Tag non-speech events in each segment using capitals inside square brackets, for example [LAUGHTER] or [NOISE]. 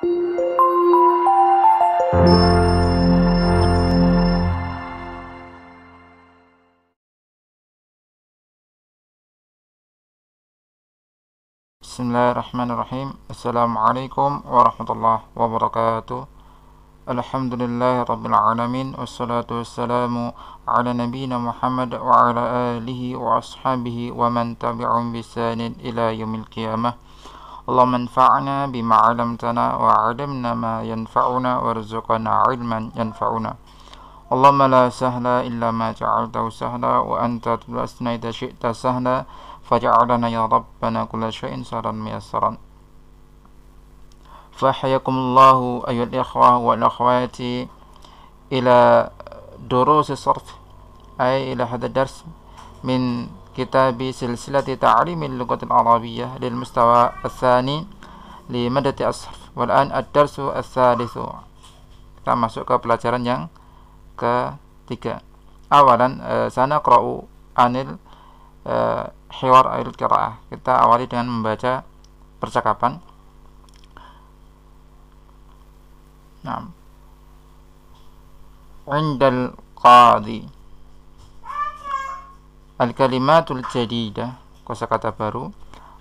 بسم الله الرحمن الرحيم السلام عليكم ورحمة الله وبركاته الحمد لله رب العالمين والصلاة والسلام على نبينا محمد وعلى آله وأصحابه ومن تبعهم بسان إلى يوم القيامة اللهم انفعنا بما علمتنا وعلمنا ما ينفعنا وارزقنا علما ينفعنا اللهم لا سهل إلا ما جعلته سهلا وأنت تلسنا إذا شئت سهلا فجعلنا يا ربنا كل شيء سهلا ميسرا فحياكم الله أيها الإخوة والأخوات إلى دروس الصرف أي إلى هذا الدرس من كتاب سلسلة تعليم اللغة العربية للمستوى الثاني لمادة الصرف والآن الدرس الثالث kita masuk ke pelajaran yang ketiga awalan e, sana qra'u anil e, hiwar anil qira'ah kita awali dengan membaca percakapan nah indal al-kalimatul jadidah kata baru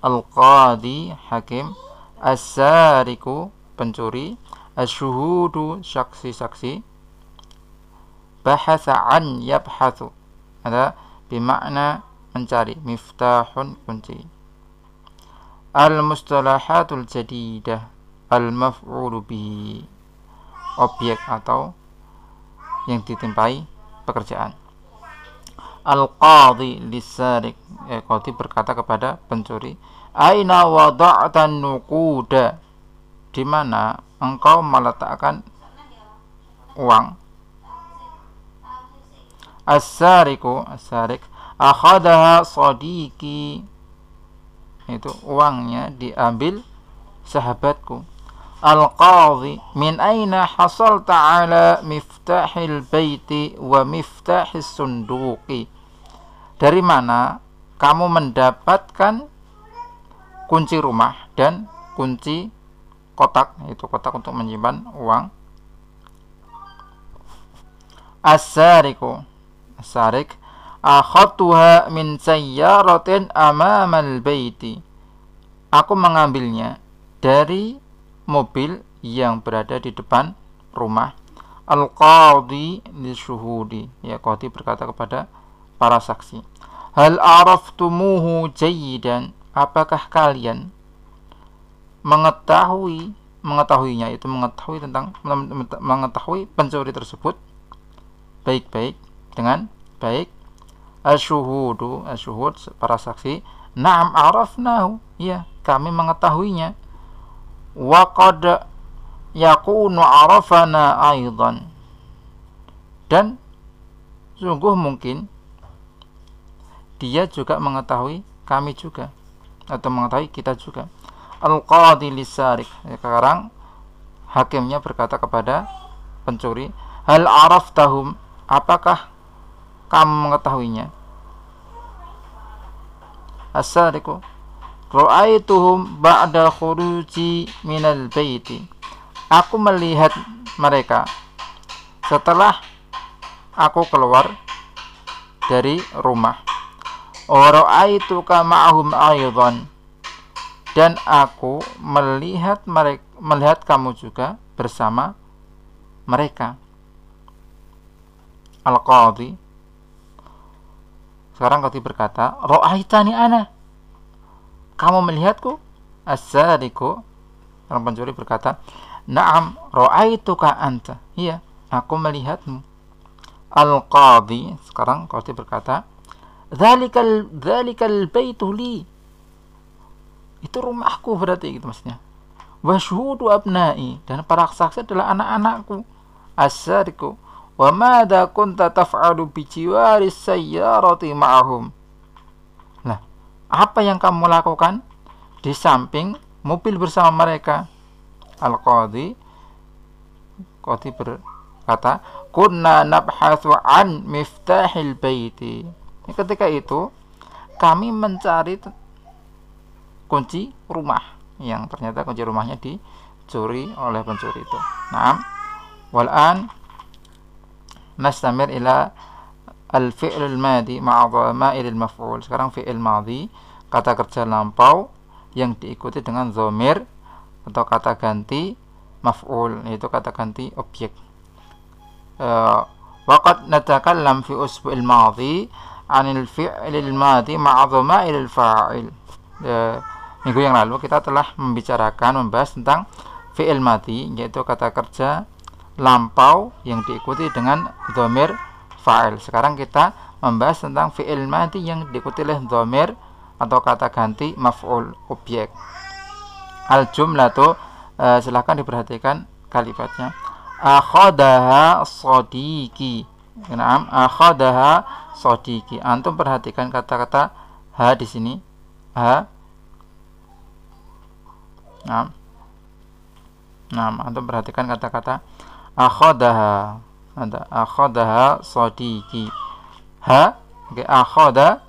al-qadi hakim as-sariku pencuri asyuhudu saksi-saksi bahasa an yabhathu ada bimakna mencari miftahun kunci al-mustalahatul jadidah al-maf'ulu bihi objek atau yang ditimpai pekerjaan Al-Qadhi lisarik eh, Qadhi berkata kepada pencuri Aina wada'atan nukuda di mana engkau meletakkan uang As-sariku As-sarik Akhadaha sodiki Itu uangnya diambil sahabatku Al-Qadhi min aina hasal ta'ala miftahil baiti wa miftahis sunduki dari mana kamu mendapatkan kunci rumah dan kunci kotak itu kotak untuk menyimpan uang asariku sarik akhatuha min sayyaratin amamal baiti aku mengambilnya dari mobil yang berada di depan rumah al-qadhi lisuhudi ya qadhi berkata kepada para saksi hal araftumuhu jayidan apakah kalian mengetahui mengetahuinya itu mengetahui tentang mengetahui pencuri tersebut baik-baik dengan baik asyuhudu asyuhud para saksi na'am arafnahu ya kami mengetahuinya waqad yakunu arafana aidan dan sungguh mungkin dia juga mengetahui kami juga atau mengetahui kita juga al-qadi lisarik sekarang hakimnya berkata kepada pencuri hal araf tahum apakah kamu mengetahuinya asariku Ra'aituhum ba'da khuruji minal baiti. Aku melihat mereka setelah aku keluar dari rumah. Wara'aitu ma'hum aydan. Dan aku melihat mereka melihat kamu juga bersama mereka. Al-Qadhi sekarang kau berkata, "Ra'aitani ana?" kamu melihatku? asariku Orang pencuri berkata, Naam, ro'aituka anta. Iya, aku melihatmu. Al-Qadhi. Sekarang Qadhi berkata, Dhalikal, dhalikal baitu li. Itu rumahku berarti gitu maksudnya. Wasyhudu abnai. Dan para saksi adalah anak-anakku. asariku Wa mada kunta taf'alu bi jiwari sayyarati ma'ahum apa yang kamu lakukan di samping mobil bersama mereka al qadi qadi berkata kunna nabhasu an miftahil baiti ketika itu kami mencari kunci rumah yang ternyata kunci rumahnya dicuri oleh pencuri itu. nah wal an nastamir ila الفعل الماضي مع ضمائر المفعول maful Sekarang fi'il madhi, kata kerja lampau yang diikuti dengan zomir atau kata ganti maf'ul yaitu kata ganti objek. Eh, waqad natakallam fi usbu'il madhi anil عن madhi الماضي مع ضمائر minggu yang lalu kita telah membicarakan membahas tentang fi'il madhi yaitu kata kerja lampau yang diikuti dengan zomir fa'il. Sekarang kita membahas tentang fi'il mati yang diikuti oleh domir atau kata ganti maf'ul objek. Al itu e, silahkan diperhatikan kalimatnya. Akhadaha sodiki. Naam, akhadaha sodiki. Antum perhatikan kata-kata ha di sini. Ha. Naam. Nah, antum perhatikan kata-kata -kata ada akhadaha sodiki ha okay, akhada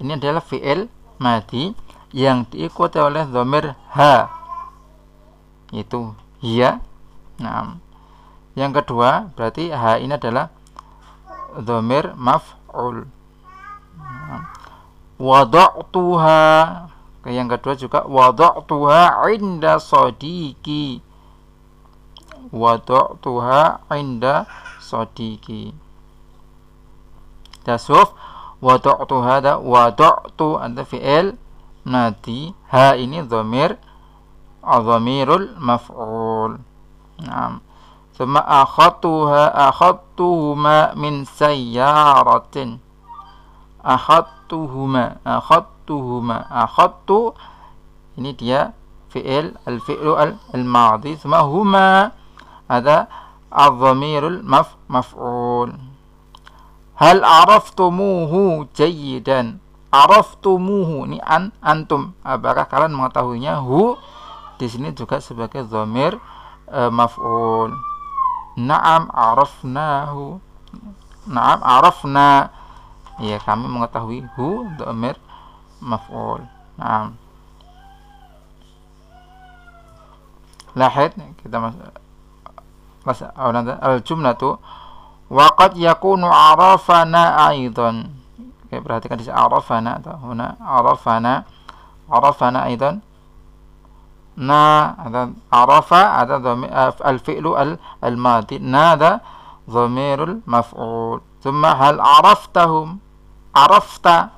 ini adalah fi'il mati yang diikuti oleh domir ha itu ya nah yang kedua berarti ha ini adalah domir maf'ul tuha wada'tuha yang kedua juga wada'tuha inda sodiki وضعتها عند صديقي تشوف وضعت هذا وضعت أنت فعل نادي ها ini ضمير ضمير المفعول نعم ثم أخذتها أخذتهما من سيارة أخذتهما أخذتهما أخذت ini dia fi'il al-fi'lu al-madhi thumma huma ada الضمير maf maf'ul hal araftumuhu jayidan araftumuhu ini an antum apakah kalian mengetahuinya hu di sini juga sebagai dhamir uh, maf'ul na'am arafnahu na'am arafna ya kami mengetahui hu dhamir maf'ul na'am Lahat kita masuk al jumlatu waqad yakunu arafana aidan Oke, perhatikan di sini arafana atau huna arafana arafana aidan na ada arafa ada eh, al fi'lu al madi Na ada dhamirul maf'ul thumma hal araftahum arafta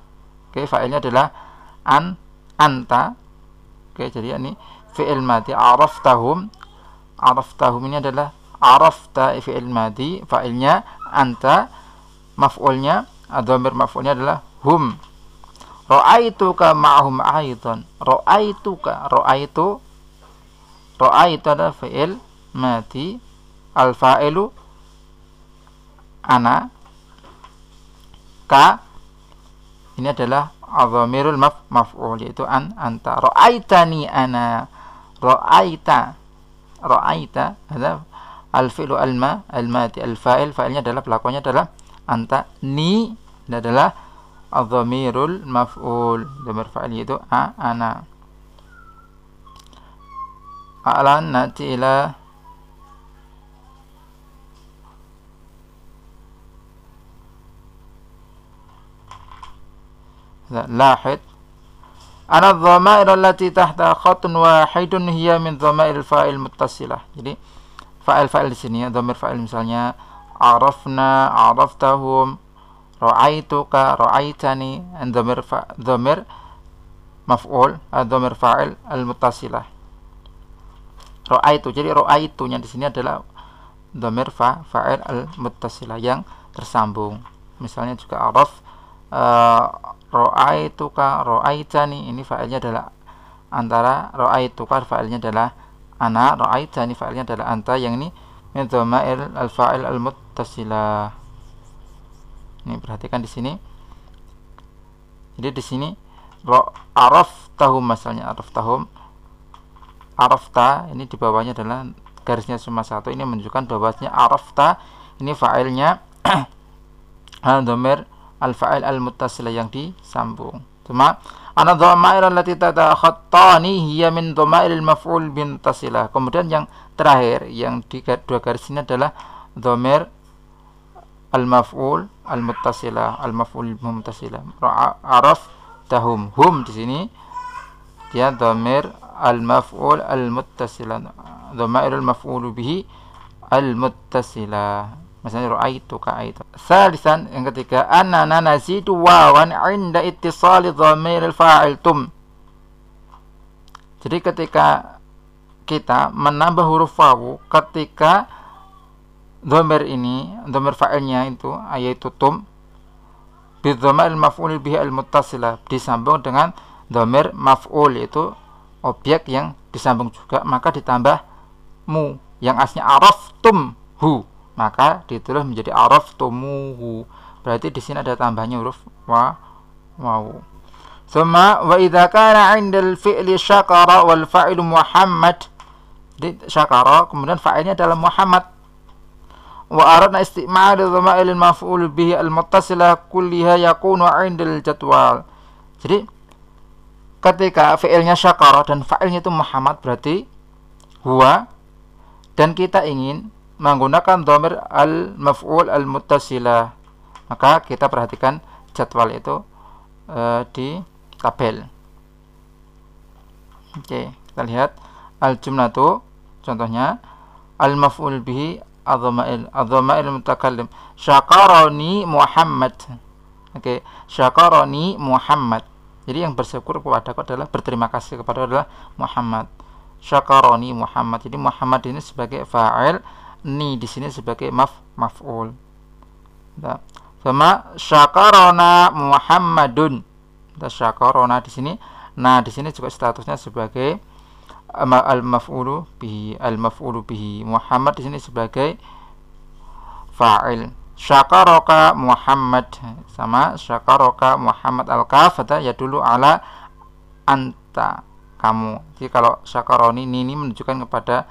oke fa'ilnya adalah an anta oke jadi ini fi'il mati araftahum araftahum ini adalah arafta fi'il mati fa'ilnya anta maf'ulnya adhamir maf'ulnya adalah hum ra'aituka ma'hum aidan ra'aituka ra'aitu ra'aitu adalah fi'il madi al fa'ilu ana ka ini adalah adhamirul maf maf'ul yaitu an anta ra'aitani ana ra'aita ra'aita adalah al fi'lu alma almati al fa'il fa'ilnya adalah pelakunya adalah anta ni adalah adzamirul maf'ul dhamir fa'il yaitu a ana a'lan nati ila lahid ana الضمائر allati wa khatun wahidun hiya min ضمائر fa'il muttasilah. jadi fa'il-fa'il di sini ya, dhamir fa'il misalnya arafna, araftahum, ra'aituka, ra'aitani, and dhamir fa dhamir maf'ul, eh, dhamir fa'il al-muttasilah. Ra'aitu. Jadi ra'aitunya di sini adalah dhamir fa fa'il al-muttasilah yang tersambung. Misalnya juga araf uh, ra'aituka, ra'aitani, ini fa'ilnya adalah antara ra'aituka fa'ilnya adalah ana ra'aita ini fa'ilnya adalah anta yang ini min al fa'il al muttasila ini perhatikan di sini jadi di sini araf tahum misalnya araf tahum arafta ini di bawahnya adalah garisnya cuma satu ini menunjukkan bahwasanya arafta ini fa'ilnya [CLEARS THROAT] al dhamir al fa'il al muttasilah yang disambung Cuma ana dhamair allati tatakhattani hiya min dhamairil maf'ul bintasilah. Kemudian yang terakhir yang di dua garis ini adalah dhamir al-maf'ul al-muttasilah, al-maf'ul muttasilah. Araf tahum hum di sini dia dhamir al-maf'ul al-muttasilah. Dhamairul maf'ul bihi al-muttasilah misalnya ra'aitu ka'aitu salisan yang ketiga annana nazidu wawan inda ittisali dhamiril fa'il tum jadi ketika kita menambah huruf wawu ketika dhamir ini dhamir fa'ilnya itu itu tum bidhamir maf'ul bihi al disambung dengan dhamir maf'ul itu objek yang disambung juga maka ditambah mu yang aslinya araf tum hu maka ditulis menjadi araf tumuhu berarti di sini ada tambahnya huruf wa wawu summa wa idza kana 'inda al-fi'li syakara wal fa'il Muhammad di syakara kemudian fa'ilnya adalah Muhammad wa aradna istimal dhamail al-maf'ul bihi al-muttasilah kulliha yakunu 'inda al-jadwal jadi ketika fi'ilnya syakara dan fa'ilnya itu Muhammad berarti huwa dan kita ingin menggunakan domir al-maf'ul al mutasila Maka kita perhatikan jadwal itu e, di tabel. Oke, kita lihat al-jumlatu contohnya al-maf'ul bihi al domail mutakallim syakaroni Muhammad. Oke, syakaroni Muhammad. Jadi yang bersyukur kepada ku adalah berterima kasih kepada adalah Muhammad. Syakaroni Muhammad. Jadi Muhammad ini sebagai fa'il ni di sini sebagai maf maf'ul. Sama syakarona Muhammadun. Dan syakarona di sini. Nah, di sini juga statusnya sebagai eh, al maf'ulu bihi al maf'ulu bihi Muhammad di sini sebagai fa'il syakaroka Muhammad sama syakaroka Muhammad al kafata ya dulu ala anta kamu jadi kalau syakaroni ini, ini menunjukkan kepada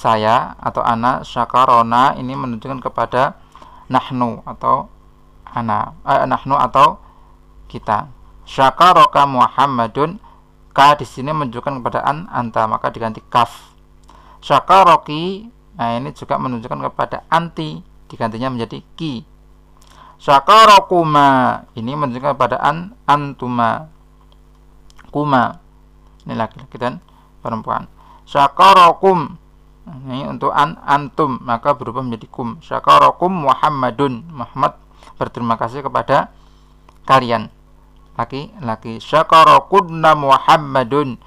saya atau ana syakarona ini menunjukkan kepada nahnu atau ana eh, nahnu atau kita syakaroka muhammadun ka di sini menunjukkan kepada an anta maka diganti kaf syakaroki nah ini juga menunjukkan kepada anti digantinya menjadi ki syakarokuma ini menunjukkan kepada an antuma kuma ini laki-laki dan perempuan syakarokum ini untuk an antum maka berubah menjadi kum syakarakum Muhammadun Muhammad berterima kasih kepada kalian laki-laki syakarakunna Muhammadun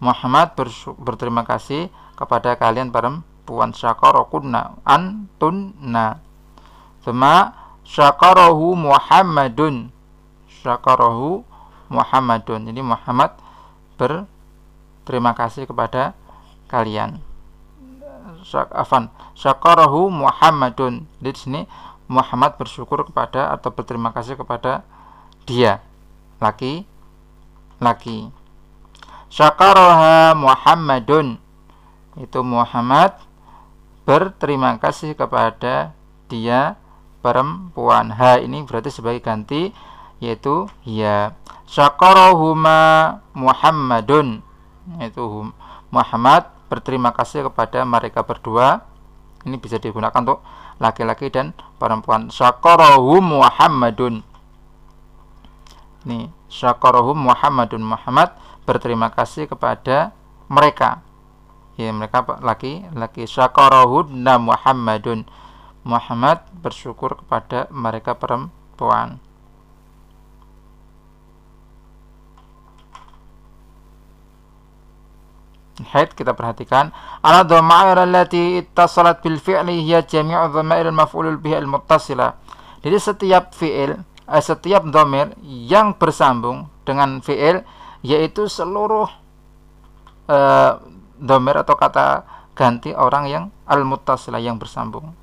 Muhammad berterima kasih kepada kalian perempuan syakarakunna antunna Sema syakarahu Muhammadun syakarahu Muhammadun jadi Muhammad berterima kasih kepada kalian afan syakarahu Muhammadun di sini Muhammad bersyukur kepada atau berterima kasih kepada dia laki laki syakaraha Muhammadun itu Muhammad berterima kasih kepada dia perempuan ha ini berarti sebagai ganti yaitu ya syakorohuma Muhammadun itu Muhammad berterima kasih kepada mereka berdua ini bisa digunakan untuk laki-laki dan perempuan syakorohum muhammadun ini syakorohum muhammadun muhammad berterima kasih kepada mereka ya mereka laki-laki syakorohunna muhammadun muhammad bersyukur kepada mereka perempuan head kita perhatikan ala dhamair allati ittasalat bil fi'li hiya jami'u dhamair al maf'ul bihi al muttasila jadi setiap fi'il eh, setiap dhamir yang bersambung dengan fi'il yaitu seluruh eh, dhamir atau kata ganti orang yang al muttasila yang bersambung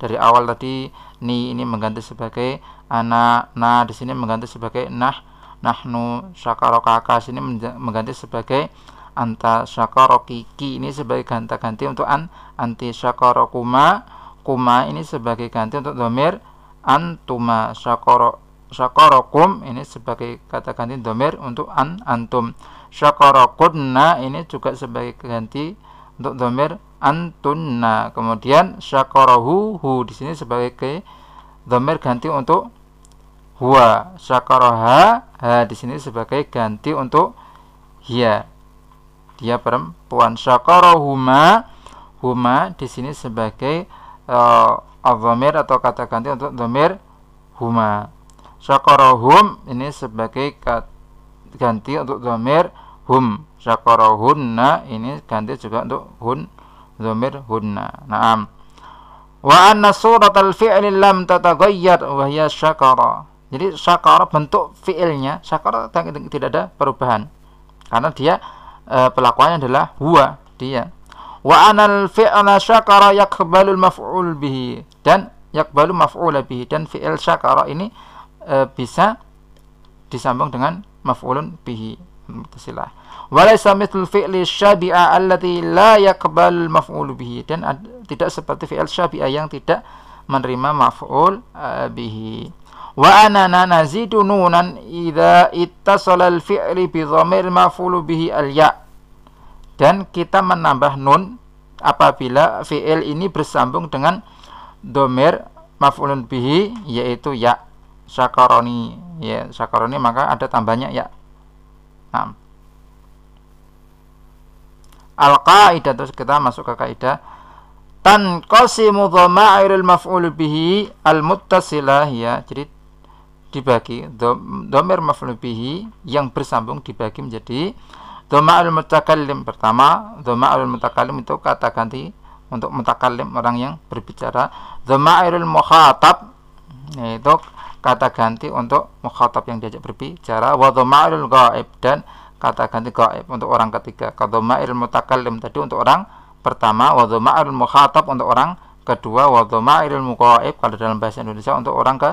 dari awal tadi ni ini mengganti sebagai ana Nah, di sini mengganti sebagai nah nahnu syakarokaka sini mengganti sebagai anta Shakorokiki ini sebagai ganti-ganti untuk an anti syakarokuma kuma ini sebagai ganti untuk domir antuma syakoro syakorokum ini sebagai kata ganti domir untuk an antum syakorokunna ini juga sebagai ganti untuk domir antunna kemudian syakorohu hu di sini sebagai ke domir ganti untuk huwa syakoroha ha di sini sebagai ganti untuk hia dia perempuan syakara huma huma di sini sebagai uh, atau kata ganti untuk domir huma hum ini sebagai ganti untuk domir hum hunna ini ganti juga untuk hun dhamir hunna naam wa anna surat al fi'li lam tataghayyar wa hiya syakara jadi syakara bentuk fi'ilnya syakara tidak ada perubahan karena dia uh, eh, pelakuannya adalah huwa dia wa anal fi'la syakara yakbalul maf'ul bihi dan yakbalu maf'ul bihi dan fi'il syakara ini e, bisa disambung dengan maf'ulun bihi mutasilah walaysa mithlu fi'li syabi'a allati la yakbal maf'ul bihi dan tidak seperti fi'il syabi'a yang tidak menerima maf'ul uh, bihi wa anana nazidu nunan idza ittasala al-fi'li bi dhamir maf'ul bihi al-ya dan kita menambah nun apabila fi'il ini bersambung dengan dhamir maf'ulun bihi yaitu ya sakaroni ya sakaroni maka ada tambahnya ya nah. al qaidah terus kita masuk ke kaidah tan qasimu dhamairul maf'ul bihi al muttasilah ya jadi dibagi domir maf'ul yang bersambung dibagi menjadi doma al mutakallim pertama doma al mutakallim itu kata ganti untuk mutakallim orang yang berbicara Doma al muhatab itu kata ganti untuk muhatab yang diajak berbicara wa al gaib dan kata ganti gaib untuk orang ketiga doma al mutakallim tadi untuk orang pertama wa al muhatab untuk orang kedua wa al muqaib kalau dalam bahasa Indonesia untuk orang ke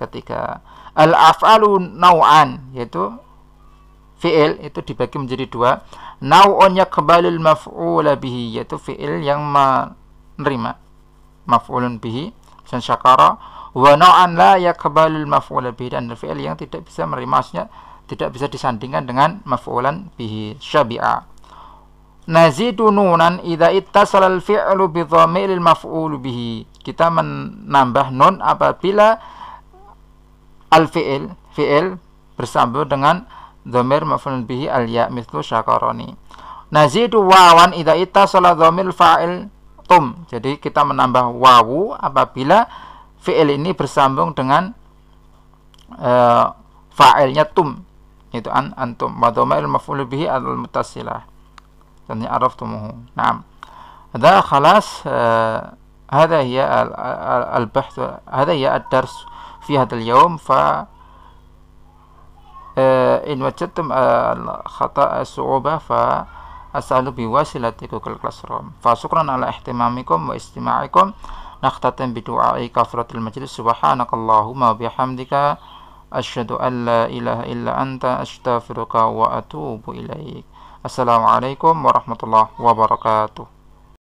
ketika al afalu nau'an yaitu fi'il itu dibagi menjadi dua nau'un kebalil maf'ul bihi yaitu fi'il yang menerima maf'ulun bihi dan syakara wa nau'an la yakbalul maf'ul bihi dan fi'il yang tidak bisa menerima maksudnya tidak bisa disandingkan dengan maf'ulan bihi syabi'a nazidu nunan idza ittasala al fi'lu bi dhamiril maf'ul bihi kita menambah nun apabila al-fi'il fi'il bersambung dengan dhamir maful bihi al-ya mithlu syakaroni nazidu wawan idza ittasala dhamir fa'il tum jadi kita menambah wawu apabila fi'il ini bersambung dengan uh, fa'ilnya tum itu an antum wa dhamir maf'ul bihi al mutasilah dan araftumuhu na'am ada khalas uh, هذا هي البحث هذا هي الدرس في هذا اليوم ف آه، إن وجدتم آه، الخطأ الصعوبة فأسأل بواسطة جوجل كلاس روم فشكرا على اهتمامكم واستماعكم نختتم بدعاء كفرة المجلس سبحانك اللهم وبحمدك أشهد أن لا إله إلا أنت أستغفرك وأتوب إليك السلام عليكم ورحمة الله وبركاته